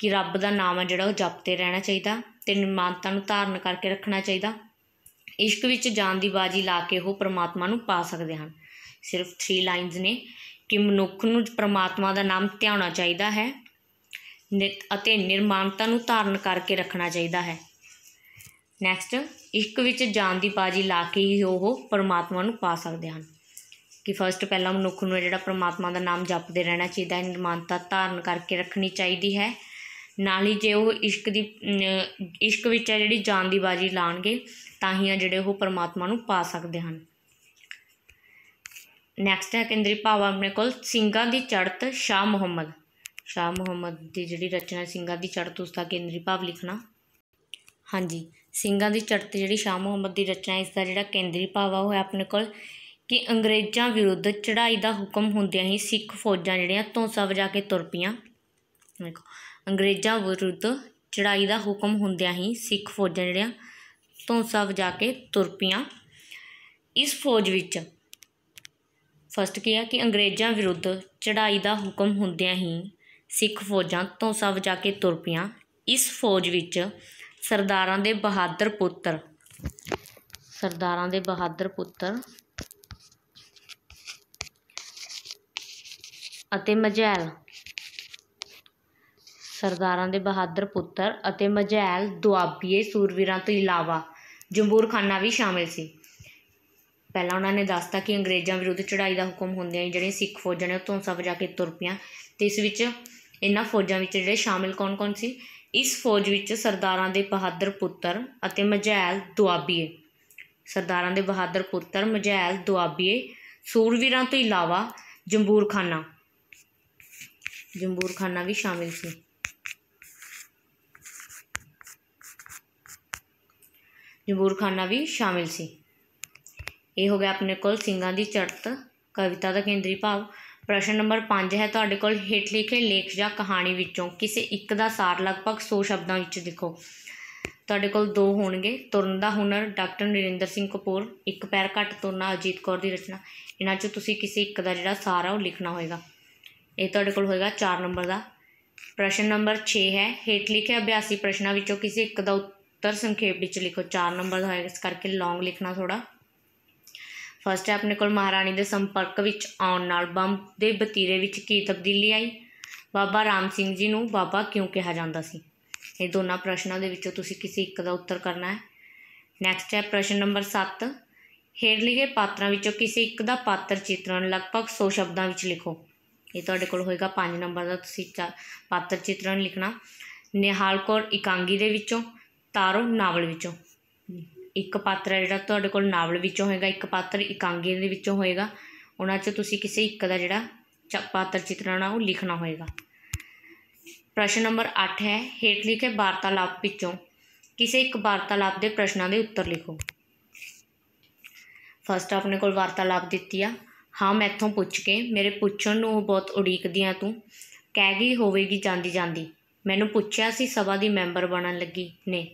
ਕਿ ਰੱਬ ਦਾ ਨਾਮ ਹੈ ਜਿਹੜਾ ਉਹ ਜਪਤੇ ਰਹਿਣਾ ਚਾਹੀਦਾ ਤੇ ਨਿਰਮਾਨਤਾ ਨੂੰ ਧਾਰਨ ਕਰਕੇ ਰੱਖਣਾ ਚਾਹੀਦਾ ਇਸ਼ਕ ਵਿੱਚ ਜਾਨ ਦੀ ਬਾਜੀ ਲਾ ਕੇ ਉਹ ਪਰਮਾਤਮਾ ਨੂੰ ਪਾ ਸਕਦੇ ਹਨ ਸਿਰਫ 3 ਲਾਈਨਸ ਨੇ ਕਿ ਮਨੁੱਖ ਨੂੰ ਪਰਮਾਤਮਾ ਦਾ ਨਾਮ ਧਿਆਉਣਾ ਚਾਹੀਦਾ ਹੈ ਅਤੇ ਨਿਰਮਾਨਤਾ ਨੂੰ ਧਾਰਨ ਕਰਕੇ ਰੱਖਣਾ ਚਾਹੀਦਾ ਹੈ ਨੈਕਸਟ ਇਸ਼ਕ ਵਿੱਚ ਜਾਨ ਦੀ ਬਾਜੀ ਲਾ ਕੇ ਹੀ ਉਹ ਪਰਮਾਤਮਾ ਨੂੰ ਪਾ ਸਕਦੇ ਹਨ ਕਿ ਫਸਟ ਪਹਿਲਾਂ ਮਨੁੱਖ ਨੂੰ ਜਿਹੜਾ ਪਰਮਾਤਮਾ ਦਾ ਨਾਮ ਜਪਦੇ ਰਹਿਣਾ ਚਾਹੀਦਾ ਹੈ ਨਿਰਮਾਨਤਾ ਧਾਰਨ ਕਰਕੇ ਰੱਖਣੀ ਚਾਹੀਦੀ ਹੈ ਨਾਲ ਹੀ ਜੇ ਉਹ ਇਸ਼ਕ ਦੀ ਇਸ਼ਕ ਵਿੱਚ ਹੈ ਜਿਹੜੀ ਜਾਨ ਦੀ ਬਾਜੀ ਲਾਣਗੇ ਤਾਂ ਹੀ ਆ ਜਿਹੜੇ ਉਹ ਪਰਮਾਤਮਾ ਨੂੰ ਪਾ ਸਕਦੇ ਹਨ ਨੈਕਸਟ ਹੈ ਕੇਂਦਰੀ ਭਾਵ ਆਪਣੇ ਕੋਲ ਸਿੰਘਾਂ ਦੀ ਚੜਤ ਸ਼ਾਹ ਮੁਹੰਮਦ ਸ਼ਾਹ ਮੁਹੰਮਦ ਦੀ ਜਿਹੜੀ ਰਚਨਾ ਸਿੰਘਾਂ ਦੀ ਚੜਤ ਉਸ ਦਾ ਕੇਂਦਰੀ ਭਾਵ ਲਿਖਣਾ ਹਾਂਜੀ ਸਿੰਘਾਂ ਦੀ ਚੜ੍ਹਤ ਜਿਹੜੀ ਸ਼ਾਹ ਮੁਹੰਮਦ ਦੀ ਰਚਨਾ ਇਸ ਦਾ ਜਿਹੜਾ ਕੇਂਦਰੀ ਭਾਵ ਆ ਉਹ ਹੈ ਆਪਣੇ ਕੋਲ ਕਿ ਅੰਗਰੇਜ਼ਾਂ ਵਿਰੁੱਧ ਚੜ੍ਹਾਈ ਦਾ ਹੁਕਮ ਹੁੰਦਿਆਂ ਹੀ ਸਿੱਖ ਫੌਜਾਂ ਜਿਹੜੀਆਂ ਤੋਂਸਾ ਵਜਾ ਕੇ ਤੁਰ ਪੀਆਂ ਦੇਖੋ ਅੰਗਰੇਜ਼ਾਂ ਵਿਰੁੱਧ ਚੜ੍ਹਾਈ ਦਾ ਹੁਕਮ ਹੁੰਦਿਆਂ ਹੀ ਸਿੱਖ ਫੌਜਾਂ ਜਿਹੜੀਆਂ ਤੋਂਸਾ ਵਜਾ ਕੇ ਤੁਰ ਪੀਆਂ ਇਸ ਫੌਜ ਵਿੱਚ ਫਸਟ ਕੀ ਆ ਕਿ ਅੰਗਰੇਜ਼ਾਂ ਵਿਰੁੱਧ ਚੜ੍ਹਾਈ ਦਾ ਹੁਕਮ ਹੁੰਦਿਆਂ ਹੀ ਸਿੱਖ ਫੌਜਾਂ ਤੋਂਸਾ ਵਜਾ ਕੇ ਤੁਰ ਪੀਆਂ ਇਸ ਫੌਜ ਵਿੱਚ ਸਰਦਾਰਾਂ ਦੇ ਬਹਾਦਰ ਪੁੱਤਰ ਸਰਦਾਰਾਂ ਦੇ ਬਹਾਦਰ ਪੁੱਤਰ ਅਤੇ ਮਝੈਲ ਸਰਦਾਰਾਂ ਦੇ ਬਹਾਦਰ ਪੁੱਤਰ ਅਤੇ ਮਝੈਲ ਦੁਆਬੀਏ ਸੂਰਵੀਰਾਂ ਤੋਂ ਇਲਾਵਾ ਜੰਬੂਰਖਾਨਾ ਵੀ ਸ਼ਾਮਿਲ ਸੀ ਪਹਿਲਾਂ ਉਹਨਾਂ ਨੇ ਦੱਸਤਾ ਕਿ ਅੰਗਰੇਜ਼ਾਂ ਵਿਰੁੱਧ ਚੜ੍ਹਾਈ ਦਾ ਹੁਕਮ ਹੁੰਦਿਆਂ ਹੀ ਜਿਹੜੀਆਂ ਸਿੱਖ ਫੌਜਾਂ ਨੇ ਉਤੋਂ ਸਭ ਜਾ ਕੇ ਤੁਰ ਪਿਆ ਤੇ ਇਸ ਵਿੱਚ ਇਹਨਾਂ ਫੌਜਾਂ ਵਿੱਚ ਜਿਹੜੇ ਸ਼ਾਮਿਲ ਕੌਣ-ਕੌਣ ਸੀ ਇਸ ਫੌਜ ਵਿੱਚ ਸਰਦਾਰਾਂ ਦੇ ਬਹਾਦਰ ਪੁੱਤਰ ਅਤੇ ਮਝੈਲ ਦੁਆਬੀਏ ਸਰਦਾਰਾਂ ਦੇ ਬਹਾਦਰ ਪੁੱਤਰ ਮਝੈਲ ਦੁਆਬੀਏ ਸੂਰਵੀਰਾਂ ਤੋਂ ਇਲਾਵਾ ਜੰਬੂਰਖਾਨਾ ਜੰਬੂਰਖਾਨਾ ਵੀ ਸ਼ਾਮਿਲ ਸੀ ਜੰਬੂਰਖਾਨਾ ਵੀ ਸ਼ਾਮਿਲ ਸੀ ਇਹ ਹੋ ਗਿਆ ਆਪਣੇ ਕੋਲ ਸਿੰਘਾਂ ਦੀ ਚੜਤ ਕਵਿਤਾ ਦਾ ਕੇਂਦਰੀ ਭਾਵ ਪ੍ਰਸ਼ਨ ਨੰਬਰ 5 ਹੈ ਤੁਹਾਡੇ ਕੋਲ ਹੇਠ ਲਿਖੇ ਲੇਖ ਜਾਂ ਕਹਾਣੀ ਵਿੱਚੋਂ ਕਿਸੇ ਇੱਕ ਦਾ ਸਾਰ ਲਗਭਗ 100 ਸ਼ਬਦਾਂ ਵਿੱਚ ਲਿਖੋ ਤੁਹਾਡੇ ਕੋਲ ਦੋ ਹੋਣਗੇ ਤੁਰਨ ਦਾ ਹੁਨਰ ਡਾਕਟਰ ਨਰਿੰਦਰ ਸਿੰਘ ਕਪੂਰ ਇੱਕ ਪੈਰ ਘੱਟ ਤੁਰਨਾ ਅਜੀਤ ਕੌਰ ਦੀ ਰਚਨਾ ਇਹਨਾਂ 'ਚੋਂ ਤੁਸੀਂ ਕਿਸੇ ਇੱਕ ਦਾ ਜਿਹੜਾ ਸਾਰ ਆ ਉਹ ਲਿਖਣਾ ਹੋਏਗਾ ਇਹ ਤੁਹਾਡੇ ਕੋਲ ਹੋਏਗਾ 4 ਨੰਬਰ ਦਾ ਪ੍ਰਸ਼ਨ ਨੰਬਰ 6 ਹੈ ਹੇਠ ਲਿਖੇ ਅਭਿਆਸੀ ਪ੍ਰਸ਼ਨਾਂ ਵਿੱਚੋਂ ਕਿਸੇ ਇੱਕ ਦਾ ਉੱਤਰ ਸੰਖੇਪ ਵਿੱਚ ਲਿਖੋ 4 ਨੰਬਰ ਦਾ ਹੋਏਗਾ ਇਸ ਕਰਕੇ ਲੌਂਗ ਲਿਖਣਾ ਥੋੜਾ ਫਸਟ ਹੈ ਆਪਣੇ ਕੋਲ ਮਹਾਰਾਣੀ ਦੇ ਸੰਪਰਕ ਵਿੱਚ ਆਉਣ ਨਾਲ ਬੰਬ ਦੇ ਬਤੀਰੇ ਵਿੱਚ ਕੀ ਤਬਦੀਲੀ ਆਈ ਬਾਬਾ ਰਾਮ ਸਿੰਘ ਜੀ ਨੂੰ ਬਾਬਾ ਕਿਉਂ ਕਿਹਾ ਜਾਂਦਾ ਸੀ ਇਹ ਦੋਨਾਂ ਪ੍ਰਸ਼ਨਾਂ ਦੇ ਵਿੱਚੋਂ ਤੁਸੀਂ ਕਿਸੇ ਇੱਕ ਦਾ ਉੱਤਰ ਕਰਨਾ ਹੈ ਨੈਕਸਟ ਹੈ ਪ੍ਰਸ਼ਨ ਨੰਬਰ 7 ਹੇਠ ਲਿਖੇ ਪਾਤਰਾਂ ਵਿੱਚੋਂ ਕਿਸੇ ਇੱਕ ਦਾ ਪਾਤਰ ਚਿੱਤਰਣ ਲਗਭਗ 100 ਸ਼ਬਦਾਂ ਵਿੱਚ ਲਿਖੋ ਇਹ ਤੁਹਾਡੇ ਕੋਲ ਹੋਏਗਾ 5 ਨੰਬਰ ਦਾ ਤੁਸੀਂ ਪਾਤਰ ਚਿੱਤਰਣ ਲਿਖਣਾ ਨਿਹਾਲ ਕੌਰ ਇਕਾਂਗੀ ਦੇ ਵਿੱਚੋਂ ਤਾਰੋ ਨਾਵਲ ਵਿੱਚੋਂ ਇੱਕ ਪਾਤਰ ਹੈ ਜਿਹੜਾ ਤੁਹਾਡੇ ਕੋਲ ਨਾਵਲ ਵਿੱਚੋਂ ਹੋਏਗਾ ਇੱਕ ਪਾਤਰ ਇਕਾਂਗੀ ਦੇ ਵਿੱਚੋਂ ਹੋਏਗਾ ਉਹਨਾਂ 'ਚ ਤੁਸੀਂ ਕਿਸੇ ਇੱਕ ਦਾ ਜਿਹੜਾ ਪਾਤਰ ਚਿਤਰਣਾ ਉਹ ਲਿਖਣਾ ਹੋਏਗਾ ਪ੍ਰਸ਼ਨ ਨੰਬਰ 8 ਹੈ ਹੇਠ ਲਿਖੇ ਵਾਰਤਾਲਾਪ ਵਿੱਚੋਂ ਕਿਸੇ ਇੱਕ ਵਾਰਤਾਲਾਪ ਦੇ ਪ੍ਰਸ਼ਨਾਂ ਦੇ ਉੱਤਰ ਲਿਖੋ ਫਸਟ ਆਪਣੇ ਕੋਲ ਵਾਰਤਾਲਾਪ ਦਿੱਤੀ ਆ ਹਾਂ ਮੈਥੋਂ ਪੁੱਛ ਕੇ ਮੇਰੇ ਪੁੱਛਣ ਨੂੰ ਉਹ ਬਹੁਤ ਆ ਤੂੰ ਕਹਿ ਗਈ ਹੋਵੇਗੀ ਜਾਂਦੀ ਜਾਂਦੀ ਮੈਨੂੰ ਪੁੱਛਿਆ ਸੀ ਸਭਾ ਦੀ ਮੈਂਬਰ ਬਣਨ ਲੱਗੀ ਨੇ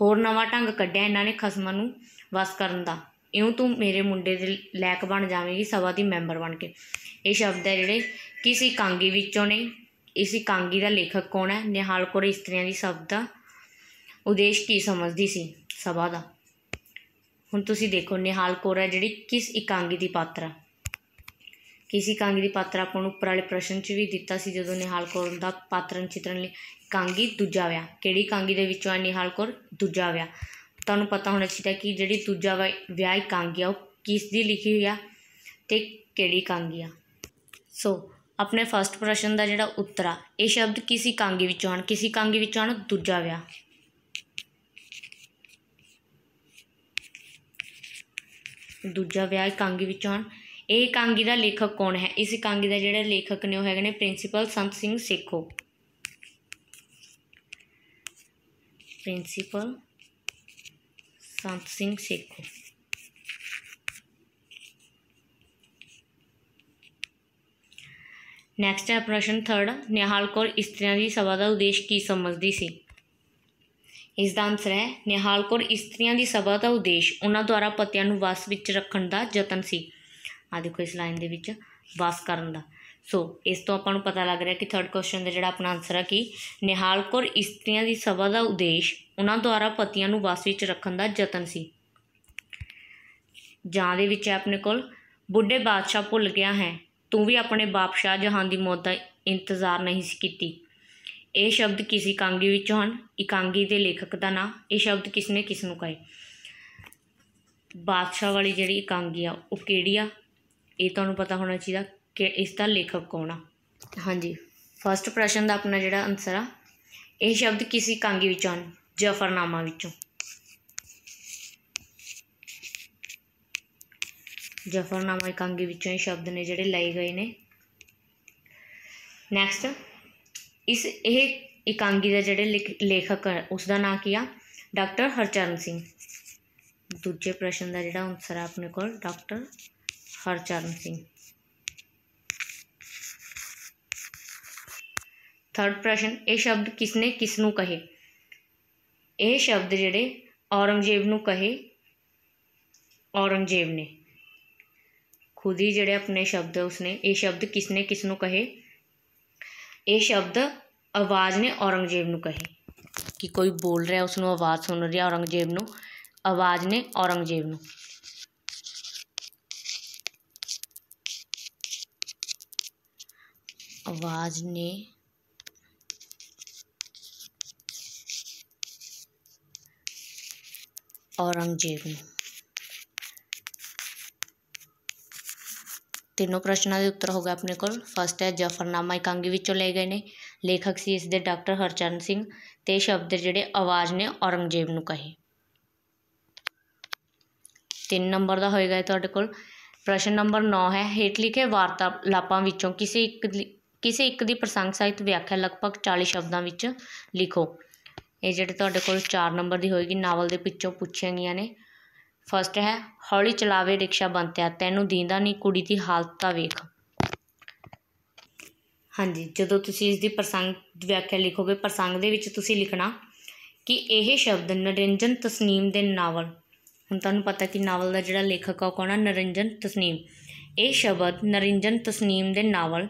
ਹੋਰ ਨਵਾਂ ਢੰਗ ਕੱਢਿਆ ਇਹਨਾਂ ਨੇ ਖਸਮਾਂ ਨੂੰ ਵਸ ਕਰਨ ਦਾ ਇਉਂ ਤੂੰ ਮੇਰੇ ਮੁੰਡੇ ਦੇ ਲੈਕ ਬਣ ਜਾਵੇਂਗੀ ਸਭਾ ਦੀ ਮੈਂਬਰ ਬਣ ਕੇ ਇਹ ਸ਼ਬਦ ਹੈ ਜਿਹੜੇ ਕਿਸੇ ਇਕਾਂਗੀ ਵਿੱਚੋਂ ਨੇ ਇਸੇ ਇਕਾਂਗੀ ਦਾ ਲੇਖਕ ਕੌਣ ਹੈ ਨਿਹਾਲ ਕੌਰ ਇਸਤਰੀਆਂ ਦੀ ਸ਼ਬਦ ਦਾ ਉਦੇਸ਼ ਕੀ ਸਮਝਦੀ ਸੀ ਸਭਾ ਦਾ ਹੁਣ ਤੁਸੀਂ ਦੇਖੋ ਨਿਹਾਲ ਕੌਰ ਹੈ ਜਿਹੜੀ ਕਿਸ ਇਕਾਂਗੀ ਦੀ ਪਾਤਰ ਹੈ ਕਿਸੇ ਕਾਂਗੀ ਦੀ ਪਾਤਰ ਆਪਾਂ ਨੂੰ ਉੱਪਰ ਵਾਲੇ ਪ੍ਰਸ਼ਨ 'ਚ ਵੀ ਦਿੱਤਾ ਸੀ ਜਦੋਂ ਨਿਹਾਲ ਕੌਰ ਦਾ ਪਾਤਰਨ ਚਿਤਰਨ ਲਈ ਕਾਂਗੀ ਦੂਜਾ ਆਇਆ ਕਿਹੜੀ ਕਾਂਗੀ ਦੇ ਵਿੱਚੋਂ ਆ ਨਿਹਾਲ ਕੌਰ ਦੂਜਾ ਆਇਆ ਤੁਹਾਨੂੰ ਪਤਾ ਹੋਣਾ ਚਾਹੀਦਾ ਕਿ ਜਿਹੜੀ ਦੂਜਾ ਵਿਆਹ ਕਾਂਗੀ ਆ ਉਹ ਕਿਸ ਦੀ ਲਿਖੀ ਹੋਈ ਆ ਤੇ ਕਿਹੜੀ ਕਾਂਗੀ ਆ ਸੋ ਆਪਣੇ ਫਸਟ ਪ੍ਰਸ਼ਨ ਦਾ ਜਿਹੜਾ ਉੱਤਰ ਆ ਇਹ ਸ਼ਬਦ ਕਿਸੇ ਕਾਂਗੀ ਵਿੱਚੋਂ ਆਣ ਕਿਸੇ ਕਾਂਗੀ ਵਿੱਚੋਂ ਆਣ ਦੂਜਾ ਵਿਆਹ ਦੂਜਾ ਵਿਆਹ ਕਾਂਗੀ ਵਿੱਚੋਂ ਆਣ ਇਹ ਇਕਾਂਗੀ ਦਾ ਲੇਖਕ ਕੌਣ ਹੈ ਇਸ ਇਕਾਂਗੀ ਦਾ ਜਿਹੜਾ ਲੇਖਕ ਨੇ ਉਹ ਹੈਗੇ ਨੇ ਪ੍ਰਿੰਸੀਪਲ ਸੰਤ ਸਿੰਘ ਸੇਖੋ ਪ੍ਰਿੰਸੀਪਲ ਸੰਤ ਸਿੰਘ ਸੇਖੋ ਨੈਕਸਟ ਹੈ ਪ੍ਰਸ਼ਨ 3 ਨਿਹਾਲ ਕੌਰ ਇਸਤਰੀਆਂ ਦੀ ਸਭਾ ਦਾ ਉਦੇਸ਼ ਕੀ ਸਮਝਦੀ ਸੀ ਇਸ ਦਾ ਆਨਸਰ ਹੈ ਨਿਹਾਲ ਕੌਰ ਇਸਤਰੀਆਂ ਦੀ ਸਭਾ ਦਾ ਉਦੇਸ਼ ਉਹਨਾਂ ਦੁਆਰਾ ਪਤਿਆਂ ਨੂੰ ਵਸ ਵਿੱਚ ਰੱਖਣ ਦਾ ਯਤਨ ਸੀ ਆ ਦੇਖੋ ਇਸ ਲਾਈਨ ਦੇ ਵਿੱਚ ਵਾਸ ਕਰਨ ਦਾ ਸੋ ਇਸ ਤੋਂ ਆਪਾਂ ਨੂੰ ਪਤਾ ਲੱਗ ਰਿਹਾ ਕਿ ਥਰਡ ਕੁਐਸਚਨ ਦਾ ਜਿਹੜਾ ਆਪਣਾ ਆਨਸਰ ਹੈ ਕਿ ਨਿਹਾਲ ਕੌਰ ਇਸਤਰੀਆਂ ਦੀ ਸਭਾ ਦਾ ਉਦੇਸ਼ ਉਹਨਾਂ ਦੁਆਰਾ ਪਤੀਆਂ ਨੂੰ ਵਸ ਵਿੱਚ ਰੱਖਣ ਦਾ ਯਤਨ ਸੀ ਜਾਂ ਦੇ ਵਿੱਚ ਹੈ ਆਪਣੇ ਕੋਲ ਬੁੱਢੇ ਬਾਦਸ਼ਾਹ ਭੁੱਲ ਗਿਆ ਹੈ ਤੂੰ ਵੀ ਆਪਣੇ ਬਾਪ ਸ਼ਾਹ ਜਹਾਨ ਦੀ ਮੌਤ ਦਾ ਇੰਤਜ਼ਾਰ ਨਹੀਂ ਸੀ ਕੀਤੀ ਇਹ ਸ਼ਬਦ ਕਿਸ ਇਕਾਂਗੀ ਵਿੱਚੋਂ ਹਨ ਇਕਾਂਗੀ ਦੇ ਲੇਖਕ ਦਾ ਨਾਮ ਇਹ ਸ਼ਬਦ ਕਿਸ ਨੇ ਕਿਸ ਨੂੰ ਕਹੇ ਬਾਦਸ਼ਾਹ ਵਾਲੀ ਜਿਹੜੀ ਇਕਾਂਗੀ ਆ ਉਹ ਕਿਹੜੀ ਆ ਇਹ ਤੁਹਾਨੂੰ ਪਤਾ ਹੋਣਾ ਚਾਹੀਦਾ ਕਿ ਇਸ ਦਾ ਲੇਖਕ ਕੌਣ ਆ ਹਾਂਜੀ ਫਸਟ ਪ੍ਰਸ਼ਨ ਦਾ ਆਪਣਾ ਜਿਹੜਾ ਆਨਸਰ ਆ ਇਹ ਸ਼ਬਦ ਕਿਸੇ ਕਾਂਗੀ ਵਿੱਚੋਂ ਹਨ ਜ਼ਫਰਨਾਮਾ ਵਿੱਚੋਂ ਜ਼ਫਰਨਾਮਾ ਕਾਂਗੀ ਵਿੱਚੋਂ ਇਹ ਸ਼ਬਦ ਨੇ ਜਿਹੜੇ ਲਏ ਗਏ ਨੇ ਨੈਕਸਟ ਇਸ ਇਹ ਇਕਾਂਗੀ ਦਾ ਜਿਹੜੇ ਲੇਖਕ ਉਸ ਦਾ ਨਾਮ ਕੀ ਆ ਡਾਕਟਰ ਹਰਚਰਨ ਸਿੰਘ ਦੂਜੇ ਪ੍ਰਸ਼ਨ ਦਾ ਜਿਹੜਾ ਆਨਸਰ ਆ ਆਪਣੇ ਕੋਲ ਡਾਕਟਰ ਹਰਚਰਨ ਸਿੰਘ ਥਰਡ ਪ੍ਰਸ਼ਨ ਇਹ ਸ਼ਬਦ ਕਿਸਨੇ ਕਿਸ ਨੂੰ ਕਹੇ ਇਹ ਸ਼ਬਦ ਜਿਹੜੇ ਔਰੰਗਜ਼ੇਬ ਨੂੰ ਕਹੇ ਔਰੰਗਜ਼ੇਬ ਨੇ ਖੁਦ ਹੀ ਜਿਹੜੇ ਆਪਣੇ ਸ਼ਬਦ ਉਸਨੇ ਇਹ ਸ਼ਬਦ ਕਿਸਨੇ ਕਿਸ ਨੂੰ ਕਹੇ ਇਹ ਸ਼ਬਦ ਆਵਾਜ਼ ਨੇ ਔਰੰਗਜ਼ੇਬ ਨੂੰ ਕਹੇ ਕਿ ਕੋਈ ਬੋਲ ਰਿਹਾ ਉਸ ਨੂੰ ਆਵਾਜ਼ ਸੁਣ ਰਿਹਾ ਔਰੰਗਜ਼ੇਬ ਨੂੰ ਆਵਾਜ਼ ਨੇ ਔਰੰਗਜ਼ੇਬ ਨੂੰ ਆਵਾਜ਼ ਨੇ ਔਰੰਗਜ਼ੇਬ ਨੂੰ ਤਿੰਨੋਂ ਪ੍ਰਸ਼ਨਾਂ ਦੇ ਉੱਤਰ ਹੋ ਗਏ ਆਪਣੇ ਕੋਲ ਫਸਟ ਹੈ ਜਫਰਨਾਮਾ ਇਕਾਂਗੀ ਵਿੱਚੋਂ ਲਏ ਗਏ ਨੇ ਲੇਖਕ ਸੀ ਇਸ ਦੇ ਡਾਕਟਰ ਹਰਚਰਨ ਸਿੰਘ ਤੇ ਸ਼ਬਦ ਜਿਹੜੇ ਆਵਾਜ਼ ਨੇ ਔਰੰਗਜ਼ੇਬ ਨੂੰ ਕਹੇ ਤਿੰਨ ਨੰਬਰ ਦਾ ਹੋਏਗਾ ਤੁਹਾਡੇ ਕੋਲ ਪ੍ਰਸ਼ਨ ਨੰਬਰ 9 ਹੈ ਹੇਠ ਲਿਖੇ ਲਾਪਾਂ ਵਿੱਚੋਂ ਕਿਸੇ ਇੱਕ ਕਿਸੇ ਇੱਕ ਦੀ ਪ੍ਰਸੰਗ ਸਹਿਤ ਵਿਆਖਿਆ ਲਗਭਗ 40 ਸ਼ਬਦਾਂ ਵਿੱਚ ਲਿਖੋ ਇਹ ਜਿਹੜੇ ਤੁਹਾਡੇ ਕੋਲ 4 ਨੰਬਰ ਦੀ ਹੋਏਗੀ ਨਾਵਲ ਦੇ ਵਿੱਚੋਂ ਪੁੱਛੀਆਂ ਗਈਆਂ ਨੇ ਫਸਟ ਹੈ ਹੌਲੀ ਚਲਾਵੇ ਰਿਕਸ਼ਾ ਬੰਤਿਆ ਤੈਨੂੰ ਦੀਂਦਾ ਨਹੀਂ ਕੁੜੀ ਦੀ ਹਾਲਤ ਤਾਂ ਵੇਖ ਹਾਂਜੀ ਜਦੋਂ ਤੁਸੀਂ ਇਸ ਦੀ ਪ੍ਰਸੰਗ ਵਿਆਖਿਆ ਲਿਖੋਗੇ ਪ੍ਰਸੰਗ ਦੇ ਵਿੱਚ ਤੁਸੀਂ ਲਿਖਣਾ ਕਿ ਇਹ ਸ਼ਬਦ ਨਰਿੰਜਨ ਤਸਨੀਮ ਦੇ ਨਾਵਲ ਹੁਣ ਤੁਹਾਨੂੰ ਪਤਾ ਕਿ ਨਾਵਲ ਦਾ ਜਿਹੜਾ ਲੇਖਕ ਆ ਕੌਣ ਆ ਨਰਿੰਜਨ ਤਸਨੀਮ ਇਹ ਸ਼ਬਦ ਨਰਿੰਜਨ ਤਸਨੀਮ ਦੇ ਨਾਵਲ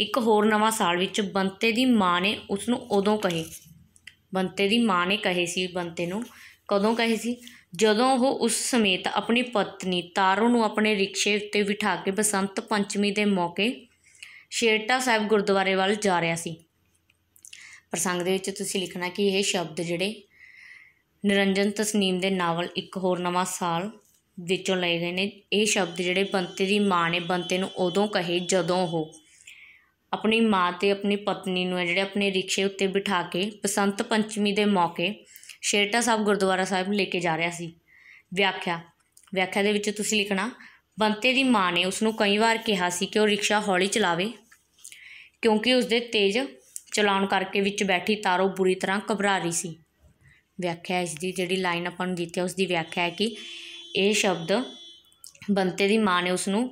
ਇੱਕ ਹੋਰ ਨਵਾਂ ਸਾਲ ਵਿੱਚ ਬੰਤੇ ਦੀ ਮਾਂ ਨੇ ਉਸ ਨੂੰ ਉਦੋਂ ਕਹੇ ਬੰਤੇ ਦੀ ਮਾਂ ਨੇ ਕਹੇ ਸੀ ਬੰਤੇ ਨੂੰ ਕਦੋਂ ਕਹੇ ਸੀ ਜਦੋਂ ਉਹ ਉਸ ਸਮੇਤ ਆਪਣੀ ਪਤਨੀ ਤਾਰੂ ਨੂੰ ਆਪਣੇ ਰਿਕਸ਼ੇ ਉੱਤੇ ਬਿਠਾ ਕੇ ਬਸੰਤ ਪੰਚਮੀ ਦੇ ਮੌਕੇ ਸ਼ੇਰਟਾ ਸਾਹਿਬ ਗੁਰਦੁਆਰੇ ਵੱਲ ਜਾ ਰਿਹਾ ਸੀ ਪ੍ਰਸੰਗ ਦੇ ਵਿੱਚ ਤੁਸੀਂ ਲਿਖਣਾ ਕਿ ਇਹ ਸ਼ਬਦ ਜਿਹੜੇ ਨਿਰੰਜਨ ਤਸਨੀਮ ਦੇ ਨਾਵਲ ਇੱਕ ਹੋਰ ਨਵਾਂ ਸਾਲ ਵਿੱਚੋਂ ਲਏ ਗਏ ਨੇ ਇਹ ਸ਼ਬਦ ਜਿਹੜੇ ਬੰਤੇ ਦੀ ਮਾਂ ਨੇ ਬੰਤੇ ਨੂੰ ਉਦੋਂ ਕਹੇ ਜਦੋਂ ਉਹ ਆਪਣੀ ਮਾਂ ਤੇ ਆਪਣੀ ਪਤਨੀ ਨੂੰ ਜਿਹੜੇ ਆਪਣੇ ਰਿਕਸ਼ੇ ਉੱਤੇ ਬਿਠਾ ਕੇ ਬਸੰਤ ਪੰਚਮੀ ਦੇ ਮੌਕੇ ਸ਼ੇਰਟਾ ਸਾਹਿਬ ਗੁਰਦੁਆਰਾ ਸਾਹਿਬ ਲੈ ਕੇ ਜਾ ਰਿਹਾ ਸੀ ਵਿਆਖਿਆ ਵਿਆਖਿਆ ਦੇ ਵਿੱਚ ਤੁਸੀਂ ਲਿਖਣਾ ਬੰਤੇ ਦੀ ਮਾਂ ਨੇ ਉਸ ਨੂੰ ਕਈ ਵਾਰ ਕਿਹਾ ਸੀ ਕਿ ਉਹ ਰਿਕਸ਼ਾ ਹੌਲੀ ਚਲਾਵੇ ਕਿਉਂਕਿ ਉਸ ਦੇ ਤੇਜ਼ ਚਲਾਉਣ ਕਰਕੇ ਵਿੱਚ ਬੈਠੀ ਤਾਰੋ ਬੁਰੀ ਤਰ੍ਹਾਂ ਘਬਰਾ ਰਹੀ ਸੀ ਵਿਆਖਿਆ ਇਸ ਦੀ ਜਿਹੜੀ ਲਾਈਨ ਆਪਾਂ ਨੂੰ ਦਿੱਤੀ ਹੈ ਉਸ ਦੀ ਵਿਆਖਿਆ ਹੈ ਕਿ ਇਹ ਸ਼ਬਦ ਬੰਤੇ ਦੀ ਮਾਂ ਨੇ ਉਸ ਨੂੰ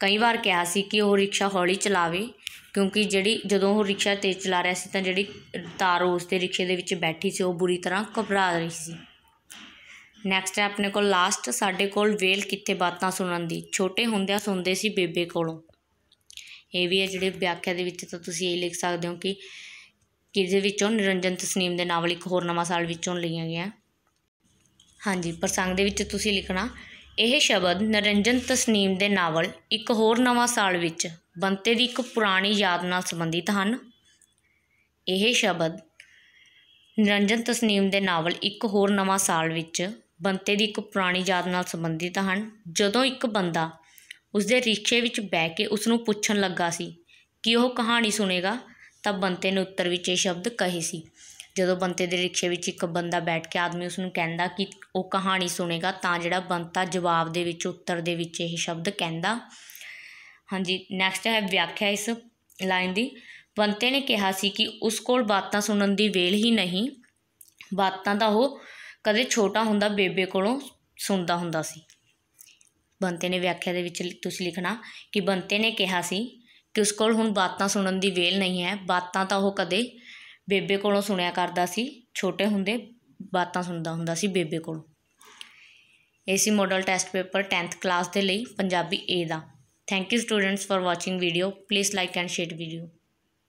ਕਈ ਵਾਰ ਕਿਹਾ ਸੀ ਕਿ ਉਹ ਰਿਕਸ਼ਾ ਹੌਲੀ ਚਲਾਵੇ ਕਿਉਂਕਿ ਜਿਹੜੀ ਜਦੋਂ ਉਹ ਰਿਕਸ਼ਾ ਤੇਜ਼ ਚਲਾ ਰਿਹਾ ਸੀ ਤਾਂ ਜਿਹੜੀ ਤਾਰ ਉਸ ਦੇ ਰਿਕਸ਼ੇ ਦੇ ਵਿੱਚ ਬੈਠੀ ਸੀ ਉਹ ਬੁਰੀ ਤਰ੍ਹਾਂ ਘਬਰਾ ਰਹੀ ਸੀ ਨੈਕਸਟ ਹੈ ਆਪਣੇ ਕੋਲ ਲਾਸਟ ਸਾਡੇ ਕੋਲ ਵੇਲ ਕਿੱਥੇ ਬਾਤਾਂ ਸੁਣਨ ਦੀ ਛੋਟੇ ਹੁੰਦਿਆਂ ਸੁਣਦੇ ਸੀ ਬੇਬੇ ਕੋਲੋਂ ਇਹ ਵੀ ਹੈ ਜਿਹੜੇ ਵਿਆਖਿਆ ਦੇ ਵਿੱਚ ਤਾਂ ਤੁਸੀਂ ਇਹ ਲਿਖ ਸਕਦੇ ਹੋ ਕਿ ਕਿਹਦੇ ਵਿੱਚੋਂ ਨਿਰੰਜਨ ਤਸਨੀਮ ਦੇ ਨਾਵਲ ਇੱਕ ਹੋਰ ਨਵਾਂ ਸਾਲ ਵਿੱਚੋਂ ਲਈਆਂ ਗਿਆ ਹਾਂਜੀ ਪ੍ਰਸੰਗ ਦੇ ਵਿੱਚ ਤੁਸੀਂ ਲਿਖਣਾ ਇਹ ਸ਼ਬਦ ਨਿਰੰਜਨ ਤਸਨੀਮ ਦੇ ਨਾਵਲ ਇੱਕ ਹੋਰ ਨਵਾਂ ਸਾਲ ਵਿੱਚ ਬੰਤੇ ਦੀ ਇੱਕ ਪੁਰਾਣੀ ਯਾਦ ਨਾਲ ਸੰਬੰਧਿਤ ਹਨ ਇਹ ਸ਼ਬਦ ਨਿਰੰਜਨ ਤਸਨੀਮ ਦੇ ਨਾਵਲ ਇੱਕ ਹੋਰ ਨਵਾਂ ਸਾਲ ਵਿੱਚ ਬੰਤੇ ਦੀ ਇੱਕ ਪੁਰਾਣੀ ਯਾਦ ਨਾਲ ਸੰਬੰਧਿਤ ਹਨ ਜਦੋਂ ਇੱਕ ਬੰਦਾ ਉਸਦੇ ਰਿਕਸ਼ੇ ਵਿੱਚ ਬੈ ਕੇ ਉਸ ਨੂੰ ਪੁੱਛਣ ਲੱਗਾ ਸੀ ਕਿ ਉਹ ਕਹਾਣੀ ਸੁਣੇਗਾ ਤਾਂ ਬੰਤੇ ਨੇ ਉੱਤਰ ਵਿੱਚ ਇਹ ਸ਼ਬਦ ਕਹੇ ਸੀ ਜਦੋਂ ਬੰਤੇ ਦੇ ਰਿਕਸ਼ੇ ਵਿੱਚ ਇੱਕ ਬੰਦਾ ਬੈਠ ਕੇ ਆਦਮੀ ਉਸ ਨੂੰ ਕਹਿੰਦਾ ਕਿ ਉਹ ਕਹਾਣੀ ਸੁਣੇਗਾ ਤਾਂ ਜਿਹੜਾ ਬੰਤਾ ਜਵਾਬ ਦੇ ਵਿੱਚ ਉੱਤਰ ਦੇ ਵਿੱਚ ਇਹ ਸ਼ਬਦ ਕਹਿੰਦਾ ਹਾਂਜੀ ਨੈਕਸਟ ਹੈ ਵਿਆਖਿਆ ਇਸ ਲਾਈਨ ਦੀ ਬੰਤੇ ਨੇ ਕਿਹਾ ਸੀ ਕਿ ਉਸ ਕੋਲ ਬਾਤਾਂ ਸੁਣਨ ਦੀ ਵੇਲ ਹੀ ਨਹੀਂ ਬਾਤਾਂ ਦਾ ਉਹ ਕਦੇ ਛੋਟਾ ਹੁੰਦਾ ਬੇਬੇ ਕੋਲੋਂ ਸੁਣਦਾ ਹੁੰਦਾ ਸੀ ਬੰਤੇ ਨੇ ਵਿਆਖਿਆ ਦੇ ਵਿੱਚ ਤੁਸੀਂ ਲਿਖਣਾ ਕਿ ਬੰਤੇ ਨੇ ਕਿਹਾ ਸੀ ਕਿ ਉਸ ਕੋਲ ਹੁਣ ਬਾਤਾਂ ਸੁਣਨ ਦੀ ਵੇਲ ਨਹੀਂ ਹੈ ਬਾਤਾਂ ਤਾਂ ਉਹ ਕਦੇ ਬੇਬੇ ਕੋਲੋਂ ਸੁਣਿਆ ਕਰਦਾ ਸੀ ਛੋਟੇ ਹੁੰਦੇ ਬਾਤਾਂ ਸੁਣਦਾ ਹੁੰਦਾ ਸੀ ਬੇਬੇ ਕੋਲੋਂ ਏਸੀ model test paper 10th class ਦੇ ਲਈ Punjabi A the Thank you students for watching video. Please like and share video.